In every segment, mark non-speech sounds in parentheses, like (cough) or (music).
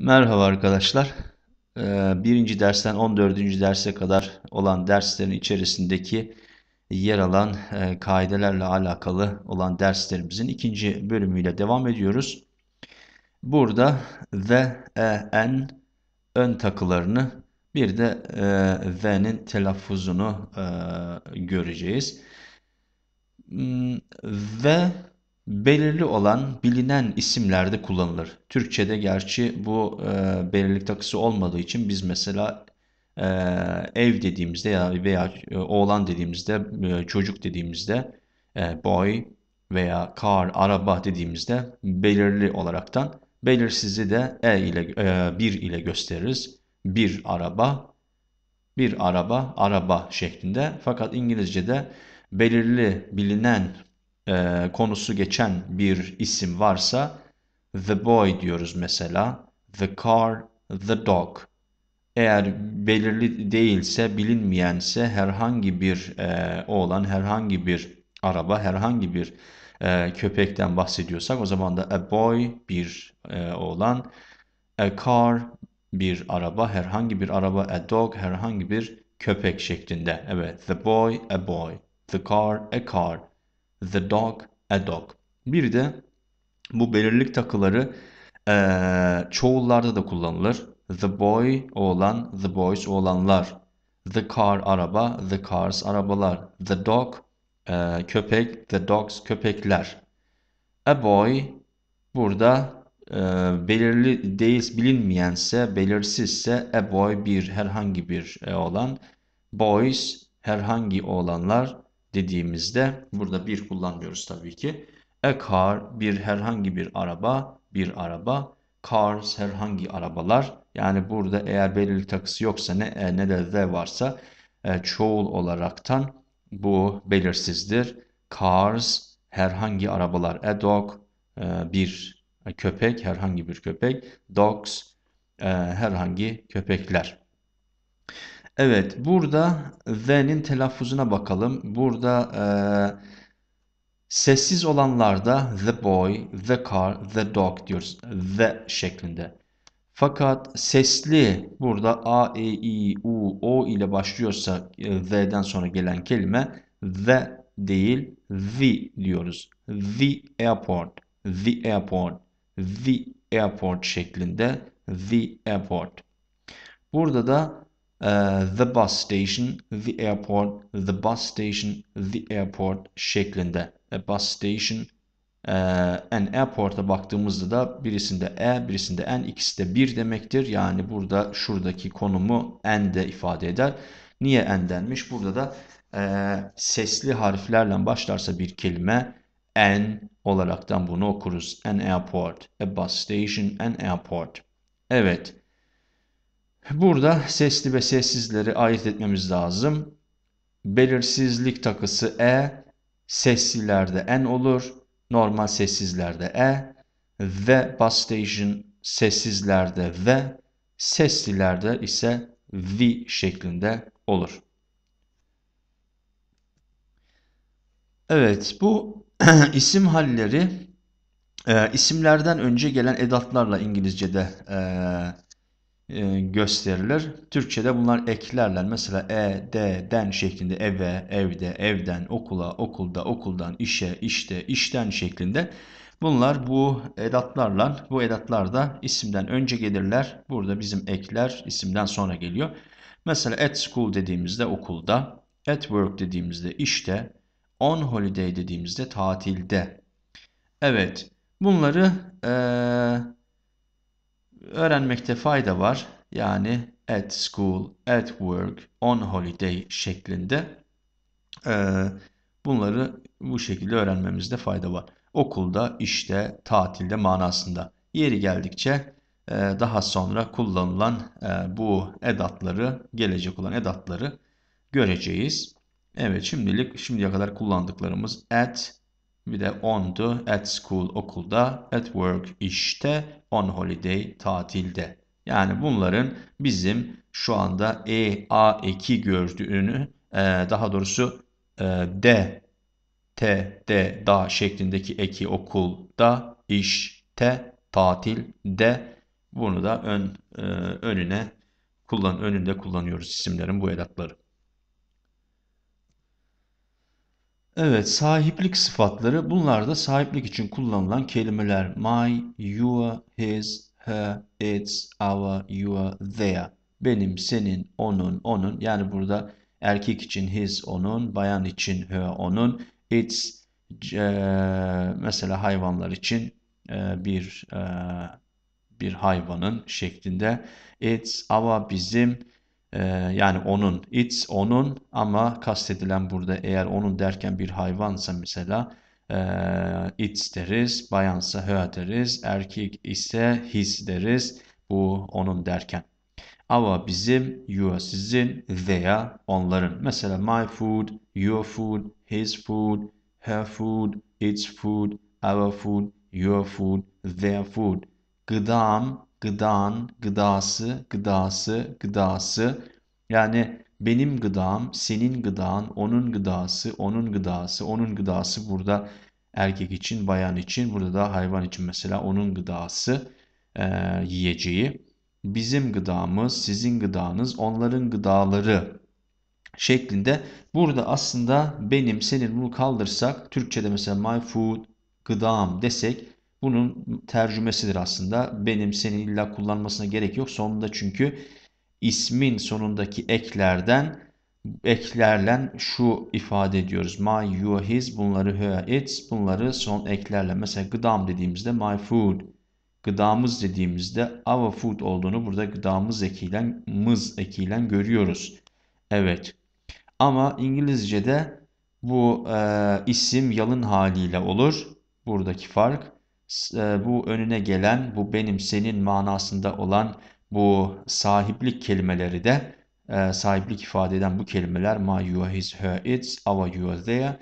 Merhaba arkadaşlar. Ee, birinci dersten 14. derse kadar olan derslerin içerisindeki yer alan e, kaidelerle alakalı olan derslerimizin ikinci bölümüyle devam ediyoruz. Burada ve, e, en ön takılarını bir de e, V'nin telaffuzunu e, göreceğiz. Hmm, ve belirli olan bilinen isimlerde kullanılır. Türkçe'de gerçi bu e, belirlik takısı olmadığı için biz mesela e, ev dediğimizde ya veya e, oğlan dediğimizde, e, çocuk dediğimizde, e, boy veya car, araba dediğimizde belirli olaraktan belirsizi de e ile e, bir ile gösteririz. Bir araba, bir araba, araba şeklinde. Fakat İngilizce'de belirli, bilinen e, konusu geçen bir isim varsa the boy diyoruz mesela, the car, the dog. Eğer belirli değilse, bilinmeyense herhangi bir e, oğlan, herhangi bir araba, herhangi bir e, köpekten bahsediyorsak o zaman da a boy bir e, oğlan, a car bir araba, herhangi bir araba, a dog herhangi bir köpek şeklinde. Evet, the boy a boy, the car a car, the dog a dog. Bir de bu belirlik takıları ee, çoğullarda da kullanılır. The boy oğlan, the boys oğlanlar. The car araba, the cars arabalar. The dog e, köpek, the dogs köpekler. A boy burada e, belirli değil bilinmeyense, belirsizse a boy bir herhangi bir e, olan. Boys herhangi oğlanlar dediğimizde burada bir kullanmıyoruz tabii ki. A car bir herhangi bir araba, bir araba. Cars herhangi arabalar. Yani burada eğer belirli takısı yoksa ne e ne de de varsa e, çoğul olaraktan bu belirsizdir. Cars herhangi arabalar. A dog e, bir köpek, herhangi bir köpek. Dogs e, herhangi köpekler. Evet, burada V'nin telaffuzuna bakalım. Burada e, sessiz olanlarda the boy, the car, the dog diyoruz. The şeklinde. Fakat sesli burada A, E, I, U, O ile başlıyorsa V'den sonra gelen kelime the değil the diyoruz. The airport, the airport, the airport şeklinde the airport. Burada da ee, the bus station, the airport, the bus station, the airport şeklinde. A e, bus station, e, an airport'a baktığımızda da birisinde e, birisinde n, ikisi de 1 demektir. Yani burada şuradaki konumu n de ifade eder. Niye n denmiş? Burada da e, sesli harflerle başlarsa bir kelime an olaraktan bunu okuruz. An airport, a bus station, an airport. Evet. Burada sesli ve sessizleri ayırt etmemiz lazım. Belirsizlik takısı E, seslilerde N olur, normal sessizlerde E ve bus station sessizlerde v, seslilerde ise V şeklinde olur. Evet bu (clears throat) isim halleri e, isimlerden önce gelen edatlarla İngilizce'de e, e, gösterilir. Türkçe'de bunlar eklerler. Mesela e, de, den şeklinde eve, evde, evden, okula, okulda, okuldan, işe, işte, işten şeklinde. Bunlar bu edatlarla, bu edatlar da isimden önce gelirler. Burada bizim ekler isimden sonra geliyor. Mesela at school dediğimizde okulda, at work dediğimizde işte, on holiday dediğimizde tatilde. Evet, bunları... Ee, öğrenmekte fayda var. Yani at school, at work, on holiday şeklinde e, bunları bu şekilde öğrenmemizde fayda var. Okulda, işte, tatilde manasında. Yeri geldikçe e, daha sonra kullanılan e, bu edatları, gelecek olan edatları göreceğiz. Evet şimdilik şimdiye kadar kullandıklarımız at, bir de on'du at school okulda, at work işte, on holiday tatilde. Yani bunların bizim şu anda E, A eki gördüğünü e, daha doğrusu e, D, T, D, da şeklindeki eki okulda, işte, tatilde bunu da ön e, önüne kullan önünde kullanıyoruz isimlerin bu edatları. Evet, sahiplik sıfatları bunlar da sahiplik için kullanılan kelimeler. My, your, his, her, its, our, your, their. Benim, senin, onun, onun. Yani burada erkek için his onun, bayan için her onun. Its e, mesela hayvanlar için e, bir e, bir hayvanın şeklinde. It's our bizim ee, yani onun, it's onun ama kastedilen burada eğer onun derken bir hayvansa mesela e, it's deriz, bayansa her deriz, erkek ise his deriz bu onun derken. Ama bizim, your sizin, veya onların. Mesela my food, your food, his food, her food, its food, our food, your food, their food. Gıdam, gıdan, gıdası, gıdası, gıdası. Yani benim gıdam, senin gıdan, onun gıdası, onun gıdası, onun gıdası burada erkek için, bayan için, burada da hayvan için mesela onun gıdası e, yiyeceği. Bizim gıdamız, sizin gıdanız, onların gıdaları şeklinde. Burada aslında benim, senin bunu kaldırsak, Türkçe'de mesela my food, gıdam desek bunun tercümesidir aslında. Benim seni illa kullanmasına gerek yok. Sonunda çünkü ismin sonundaki eklerden eklerle şu ifade ediyoruz. My, your, his bunları her, its bunları son eklerle. Mesela gıdam dediğimizde my food. Gıdamız dediğimizde our food olduğunu burada gıdamız ekiyle mız ekiyle görüyoruz. Evet. Ama İngilizce'de bu e, isim yalın haliyle olur. Buradaki fark. E, bu önüne gelen, bu benim senin manasında olan bu sahiplik kelimeleri de e, sahiplik ifade eden bu kelimeler ma you his her its our you there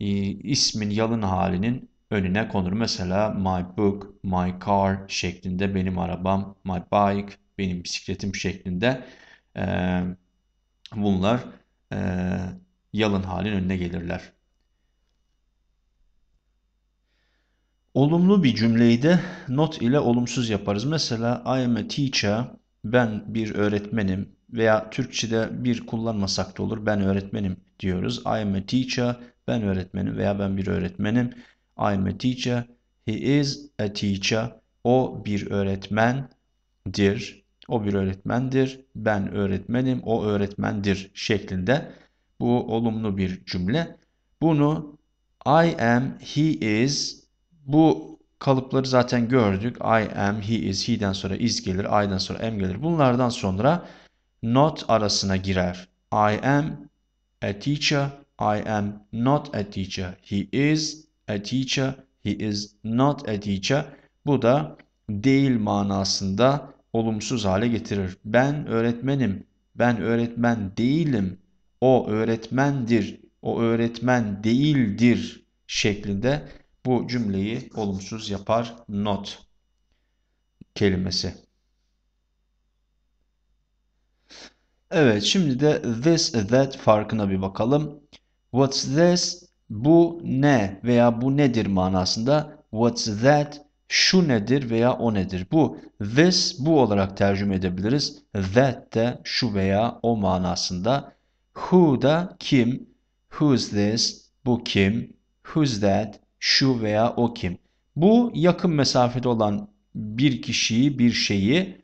e, ismin yalın halinin önüne konur. Mesela my book, my car şeklinde benim arabam, my bike, benim bisikletim şeklinde e, bunlar e, yalın halin önüne gelirler. Olumlu bir cümleyi de not ile olumsuz yaparız. Mesela I am a teacher, ben bir öğretmenim veya Türkçe'de bir kullanmasak da olur, ben öğretmenim diyoruz. I am a teacher, ben öğretmenim veya ben bir öğretmenim. I am a teacher, he is a teacher, o bir öğretmendir, o bir öğretmendir, ben öğretmenim, o öğretmendir şeklinde. Bu olumlu bir cümle. Bunu I am, he is, bu kalıpları zaten gördük. I am, he is, he'den sonra is gelir, I'den sonra am gelir. Bunlardan sonra not arasına girer. I am a teacher, I am not a teacher. He is a teacher, he is not a teacher. Bu da değil manasında olumsuz hale getirir. Ben öğretmenim, ben öğretmen değilim, o öğretmendir, o öğretmen değildir şeklinde bu cümleyi olumsuz yapar not kelimesi. Evet şimdi de this that farkına bir bakalım. What's this? Bu ne veya bu nedir manasında. What's that? Şu nedir veya o nedir? Bu this bu olarak tercüme edebiliriz. That de şu veya o manasında. Who da kim? Who's this? Bu kim? Who's that? şu veya o kim. Bu yakın mesafede olan bir kişiyi, bir şeyi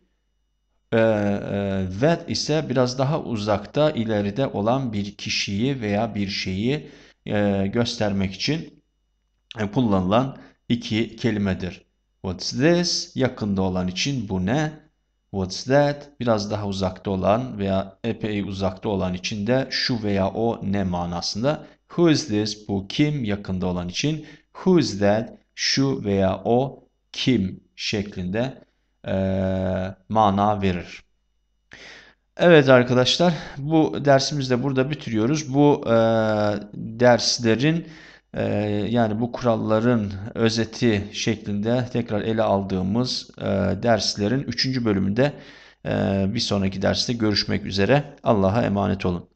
e, e, ve ise biraz daha uzakta, ileride olan bir kişiyi veya bir şeyi e, göstermek için e, kullanılan iki kelimedir. What's this? Yakında olan için bu ne? What's that? Biraz daha uzakta olan veya epey uzakta olan için de şu veya o ne manasında. Who is this? Bu kim? Yakında olan için. Who's that? Şu veya o kim şeklinde e, mana verir. Evet arkadaşlar bu dersimizde de burada bitiriyoruz. Bu e, derslerin e, yani bu kuralların özeti şeklinde tekrar ele aldığımız e, derslerin 3. bölümünde e, bir sonraki derste görüşmek üzere. Allah'a emanet olun.